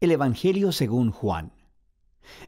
El Evangelio según Juan.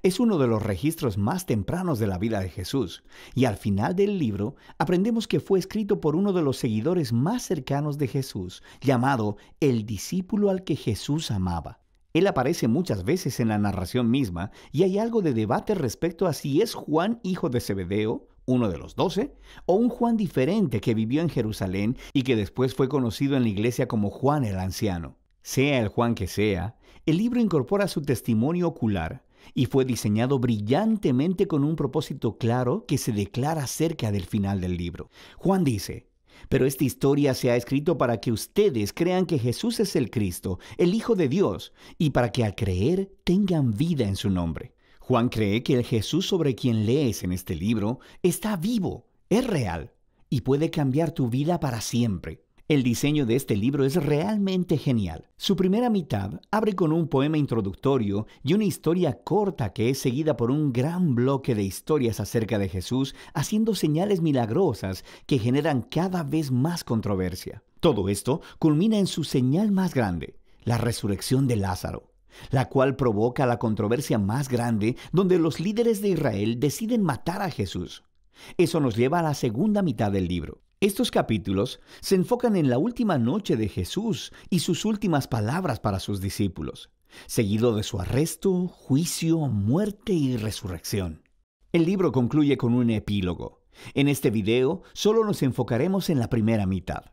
Es uno de los registros más tempranos de la vida de Jesús, y al final del libro aprendemos que fue escrito por uno de los seguidores más cercanos de Jesús, llamado el discípulo al que Jesús amaba. Él aparece muchas veces en la narración misma y hay algo de debate respecto a si es Juan hijo de Zebedeo, uno de los doce, o un Juan diferente que vivió en Jerusalén y que después fue conocido en la iglesia como Juan el Anciano. Sea el Juan que sea, el libro incorpora su testimonio ocular y fue diseñado brillantemente con un propósito claro que se declara cerca del final del libro. Juan dice, pero esta historia se ha escrito para que ustedes crean que Jesús es el Cristo, el Hijo de Dios, y para que al creer tengan vida en su nombre. Juan cree que el Jesús sobre quien lees en este libro está vivo, es real, y puede cambiar tu vida para siempre. El diseño de este libro es realmente genial. Su primera mitad abre con un poema introductorio y una historia corta que es seguida por un gran bloque de historias acerca de Jesús, haciendo señales milagrosas que generan cada vez más controversia. Todo esto culmina en su señal más grande, la resurrección de Lázaro la cual provoca la controversia más grande donde los líderes de Israel deciden matar a Jesús. Eso nos lleva a la segunda mitad del libro. Estos capítulos se enfocan en la última noche de Jesús y sus últimas palabras para sus discípulos, seguido de su arresto, juicio, muerte y resurrección. El libro concluye con un epílogo. En este video solo nos enfocaremos en la primera mitad.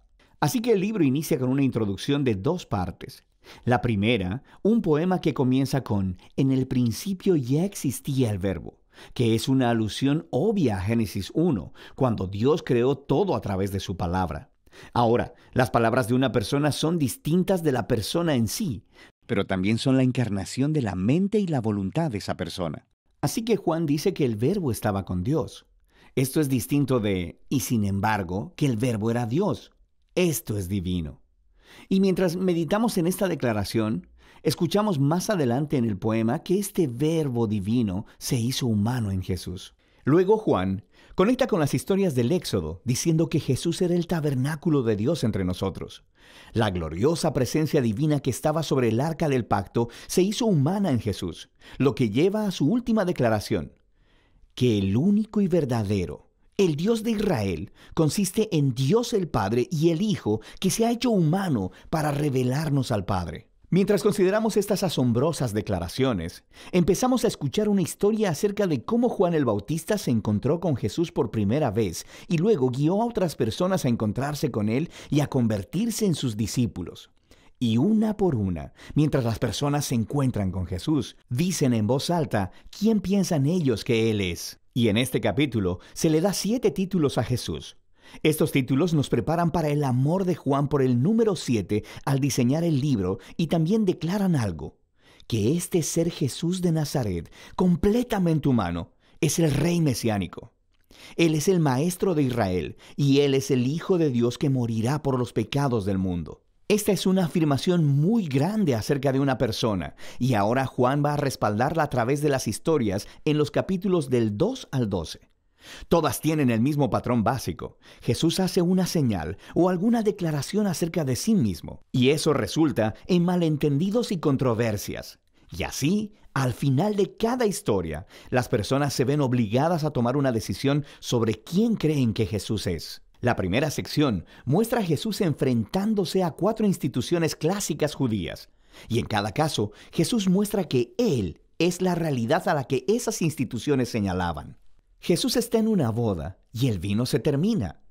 Así que el libro inicia con una introducción de dos partes. La primera, un poema que comienza con En el principio ya existía el verbo que es una alusión obvia a Génesis 1, cuando Dios creó todo a través de su palabra. Ahora, las palabras de una persona son distintas de la persona en sí, pero también son la encarnación de la mente y la voluntad de esa persona. Así que Juan dice que el verbo estaba con Dios. Esto es distinto de, y sin embargo, que el verbo era Dios. Esto es divino. Y mientras meditamos en esta declaración, Escuchamos más adelante en el poema que este verbo divino se hizo humano en Jesús. Luego Juan conecta con las historias del Éxodo, diciendo que Jesús era el tabernáculo de Dios entre nosotros. La gloriosa presencia divina que estaba sobre el arca del pacto se hizo humana en Jesús, lo que lleva a su última declaración, que el único y verdadero, el Dios de Israel, consiste en Dios el Padre y el Hijo que se ha hecho humano para revelarnos al Padre. Mientras consideramos estas asombrosas declaraciones, empezamos a escuchar una historia acerca de cómo Juan el Bautista se encontró con Jesús por primera vez y luego guió a otras personas a encontrarse con él y a convertirse en sus discípulos. Y una por una, mientras las personas se encuentran con Jesús, dicen en voz alta, ¿quién piensan ellos que Él es? Y en este capítulo se le da siete títulos a Jesús, estos títulos nos preparan para el amor de Juan por el número 7 al diseñar el libro y también declaran algo, que este ser Jesús de Nazaret, completamente humano, es el rey mesiánico. Él es el maestro de Israel y él es el Hijo de Dios que morirá por los pecados del mundo. Esta es una afirmación muy grande acerca de una persona, y ahora Juan va a respaldarla a través de las historias en los capítulos del 2 al 12. Todas tienen el mismo patrón básico. Jesús hace una señal o alguna declaración acerca de sí mismo, y eso resulta en malentendidos y controversias. Y así, al final de cada historia, las personas se ven obligadas a tomar una decisión sobre quién creen que Jesús es. La primera sección muestra a Jesús enfrentándose a cuatro instituciones clásicas judías, y en cada caso, Jesús muestra que Él es la realidad a la que esas instituciones señalaban. Jesús está en una boda y el vino se termina.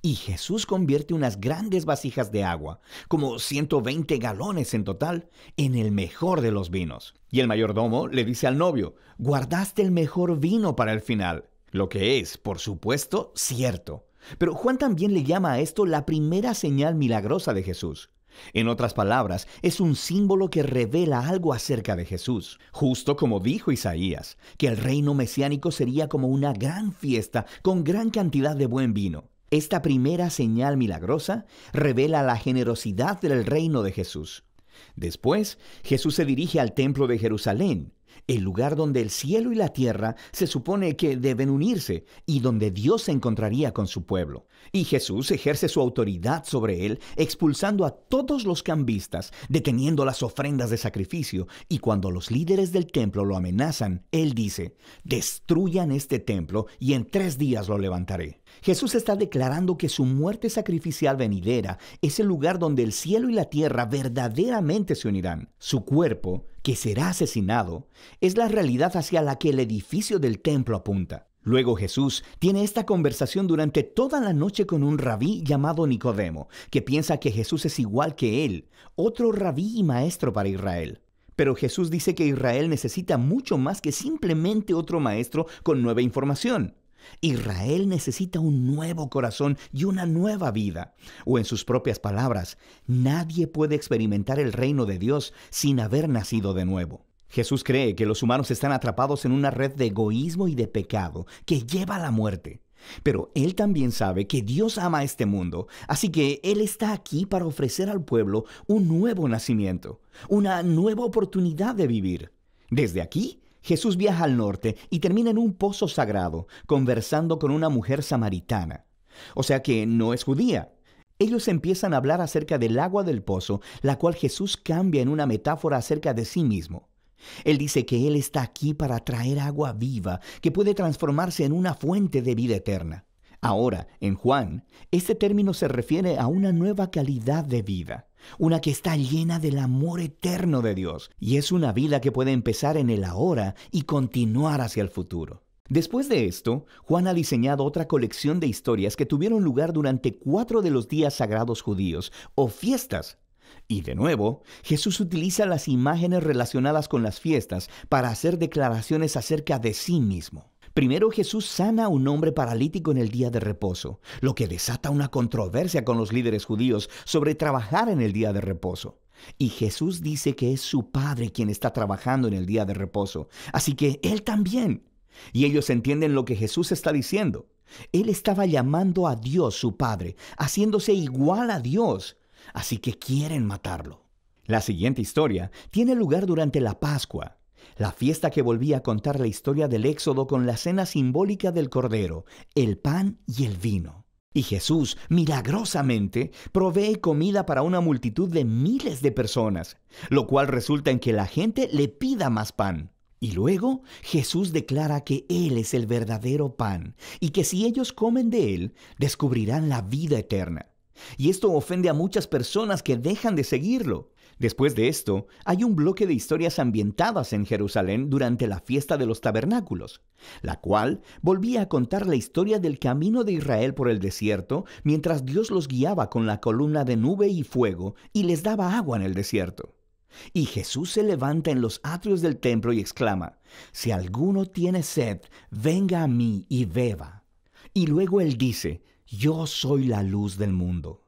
Y Jesús convierte unas grandes vasijas de agua, como 120 galones en total, en el mejor de los vinos. Y el mayordomo le dice al novio, guardaste el mejor vino para el final, lo que es, por supuesto, cierto. Pero Juan también le llama a esto la primera señal milagrosa de Jesús. En otras palabras, es un símbolo que revela algo acerca de Jesús, justo como dijo Isaías, que el reino mesiánico sería como una gran fiesta con gran cantidad de buen vino. Esta primera señal milagrosa revela la generosidad del reino de Jesús. Después, Jesús se dirige al templo de Jerusalén, el lugar donde el cielo y la tierra se supone que deben unirse y donde Dios se encontraría con su pueblo. Y Jesús ejerce su autoridad sobre él, expulsando a todos los cambistas, deteniendo las ofrendas de sacrificio, y cuando los líderes del templo lo amenazan, él dice, destruyan este templo y en tres días lo levantaré. Jesús está declarando que su muerte sacrificial venidera es el lugar donde el cielo y la tierra verdaderamente se unirán. Su cuerpo, que será asesinado, es la realidad hacia la que el edificio del templo apunta. Luego Jesús tiene esta conversación durante toda la noche con un rabí llamado Nicodemo, que piensa que Jesús es igual que él, otro rabí y maestro para Israel. Pero Jesús dice que Israel necesita mucho más que simplemente otro maestro con nueva información. Israel necesita un nuevo corazón y una nueva vida. O en sus propias palabras, nadie puede experimentar el reino de Dios sin haber nacido de nuevo. Jesús cree que los humanos están atrapados en una red de egoísmo y de pecado que lleva a la muerte. Pero Él también sabe que Dios ama este mundo, así que Él está aquí para ofrecer al pueblo un nuevo nacimiento, una nueva oportunidad de vivir. Desde aquí Jesús viaja al norte y termina en un pozo sagrado, conversando con una mujer samaritana. O sea que no es judía. Ellos empiezan a hablar acerca del agua del pozo, la cual Jesús cambia en una metáfora acerca de sí mismo. Él dice que Él está aquí para traer agua viva, que puede transformarse en una fuente de vida eterna. Ahora, en Juan, este término se refiere a una nueva calidad de vida una que está llena del amor eterno de Dios, y es una vida que puede empezar en el ahora y continuar hacia el futuro. Después de esto, Juan ha diseñado otra colección de historias que tuvieron lugar durante cuatro de los días sagrados judíos, o fiestas. Y de nuevo, Jesús utiliza las imágenes relacionadas con las fiestas para hacer declaraciones acerca de sí mismo. Primero Jesús sana a un hombre paralítico en el día de reposo, lo que desata una controversia con los líderes judíos sobre trabajar en el día de reposo. Y Jesús dice que es su Padre quien está trabajando en el día de reposo, así que Él también. Y ellos entienden lo que Jesús está diciendo. Él estaba llamando a Dios su Padre, haciéndose igual a Dios, así que quieren matarlo. La siguiente historia tiene lugar durante la Pascua, la fiesta que volvía a contar la historia del Éxodo con la cena simbólica del Cordero, el pan y el vino. Y Jesús, milagrosamente, provee comida para una multitud de miles de personas, lo cual resulta en que la gente le pida más pan. Y luego Jesús declara que Él es el verdadero pan y que si ellos comen de Él, descubrirán la vida eterna. Y esto ofende a muchas personas que dejan de seguirlo. Después de esto, hay un bloque de historias ambientadas en Jerusalén durante la fiesta de los tabernáculos, la cual volvía a contar la historia del camino de Israel por el desierto mientras Dios los guiaba con la columna de nube y fuego y les daba agua en el desierto. Y Jesús se levanta en los atrios del templo y exclama, Si alguno tiene sed, venga a mí y beba. Y luego él dice, Yo soy la luz del mundo.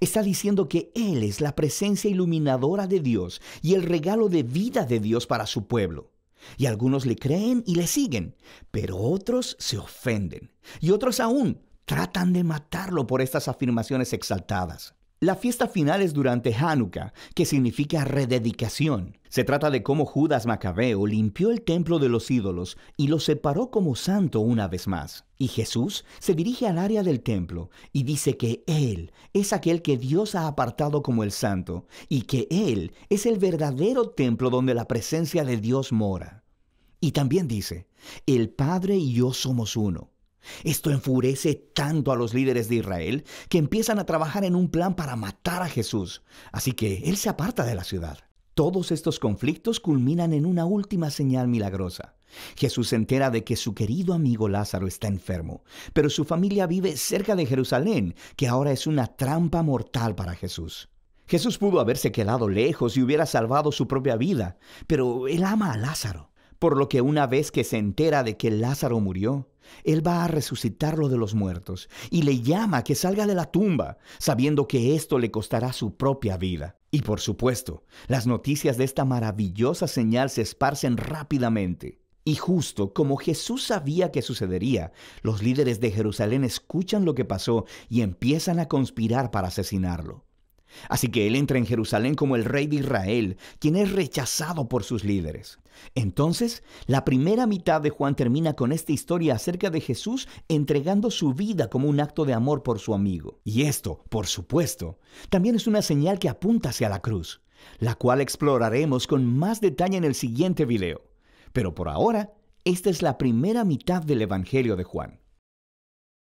Está diciendo que Él es la presencia iluminadora de Dios y el regalo de vida de Dios para su pueblo. Y algunos le creen y le siguen, pero otros se ofenden. Y otros aún tratan de matarlo por estas afirmaciones exaltadas. La fiesta final es durante Hanukkah, que significa rededicación. Se trata de cómo Judas Macabeo limpió el templo de los ídolos y lo separó como santo una vez más. Y Jesús se dirige al área del templo y dice que Él es aquel que Dios ha apartado como el santo y que Él es el verdadero templo donde la presencia de Dios mora. Y también dice, el Padre y yo somos uno. Esto enfurece tanto a los líderes de Israel que empiezan a trabajar en un plan para matar a Jesús, así que él se aparta de la ciudad. Todos estos conflictos culminan en una última señal milagrosa. Jesús se entera de que su querido amigo Lázaro está enfermo, pero su familia vive cerca de Jerusalén, que ahora es una trampa mortal para Jesús. Jesús pudo haberse quedado lejos y hubiera salvado su propia vida, pero él ama a Lázaro, por lo que una vez que se entera de que Lázaro murió, él va a resucitarlo de los muertos y le llama a que salga de la tumba, sabiendo que esto le costará su propia vida. Y por supuesto, las noticias de esta maravillosa señal se esparcen rápidamente. Y justo como Jesús sabía que sucedería, los líderes de Jerusalén escuchan lo que pasó y empiezan a conspirar para asesinarlo. Así que él entra en Jerusalén como el rey de Israel, quien es rechazado por sus líderes. Entonces, la primera mitad de Juan termina con esta historia acerca de Jesús entregando su vida como un acto de amor por su amigo. Y esto, por supuesto, también es una señal que apunta hacia la cruz, la cual exploraremos con más detalle en el siguiente video. Pero por ahora, esta es la primera mitad del Evangelio de Juan.